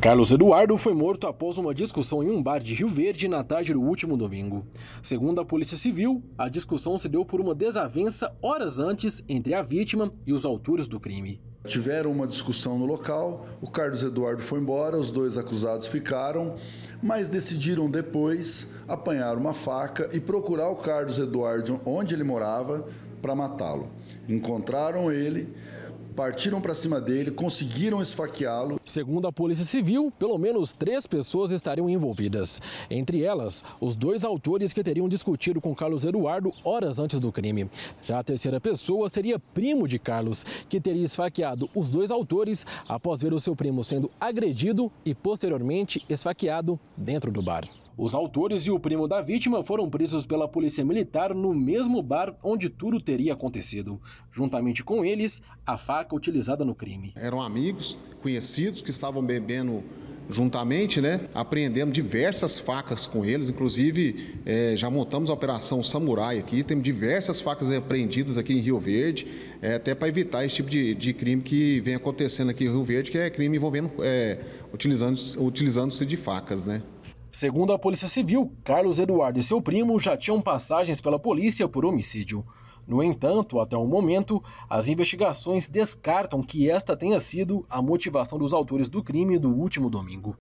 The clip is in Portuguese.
Carlos Eduardo foi morto após uma discussão em um bar de Rio Verde na tarde do último domingo. Segundo a Polícia Civil, a discussão se deu por uma desavença horas antes entre a vítima e os autores do crime. Tiveram uma discussão no local, o Carlos Eduardo foi embora, os dois acusados ficaram, mas decidiram depois apanhar uma faca e procurar o Carlos Eduardo onde ele morava para matá-lo. Encontraram ele, partiram para cima dele, conseguiram esfaqueá-lo. Segundo a Polícia Civil, pelo menos três pessoas estariam envolvidas. Entre elas, os dois autores que teriam discutido com Carlos Eduardo horas antes do crime. Já a terceira pessoa seria primo de Carlos, que teria esfaqueado os dois autores após ver o seu primo sendo agredido e posteriormente esfaqueado dentro do bar. Os autores e o primo da vítima foram presos pela polícia militar no mesmo bar onde tudo teria acontecido. Juntamente com eles, a faca utilizada no crime. Eram amigos, conhecidos que estavam bebendo juntamente, né? Apreendemos diversas facas com eles, inclusive é, já montamos a operação Samurai aqui, temos diversas facas apreendidas aqui em Rio Verde, é, até para evitar esse tipo de, de, crime que vem acontecendo aqui em Rio Verde, que é crime envolvendo, é, utilizando-se utilizando de facas, né? Segundo a Polícia Civil, Carlos Eduardo e seu primo já tinham passagens pela polícia por homicídio. No entanto, até o momento, as investigações descartam que esta tenha sido a motivação dos autores do crime do último domingo.